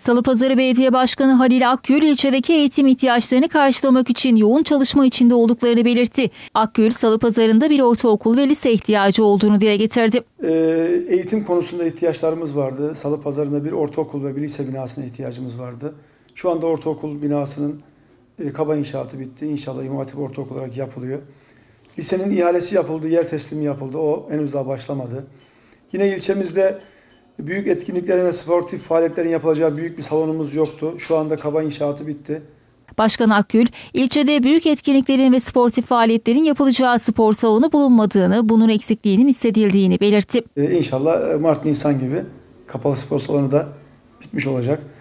Salıpazarı Belediye Başkanı Halil Akgül ilçedeki eğitim ihtiyaçlarını karşılamak için yoğun çalışma içinde olduklarını belirtti. Akgül Salıpazarı'nda bir ortaokul ve lise ihtiyacı olduğunu dile getirdi. Ee, eğitim konusunda ihtiyaçlarımız vardı. Salıpazarı'nda bir ortaokul ve bir lise binasına ihtiyacımız vardı. Şu anda ortaokul binasının e, kaba inşaatı bitti. İnşallah İmam Hatip Ortaokul olarak yapılıyor. Lisenin ihalesi yapıldı, yer teslimi yapıldı. O henüz daha başlamadı. Yine ilçemizde Büyük etkinliklerin ve sportif faaliyetlerin yapılacağı büyük bir salonumuz yoktu. Şu anda kaba inşaatı bitti. Başkan Akgül, ilçede büyük etkinliklerin ve sportif faaliyetlerin yapılacağı spor salonu bulunmadığını, bunun eksikliğinin hissedildiğini belirtti. Ee, inşallah e, Mart-Nisan gibi kapalı spor salonu da bitmiş olacak.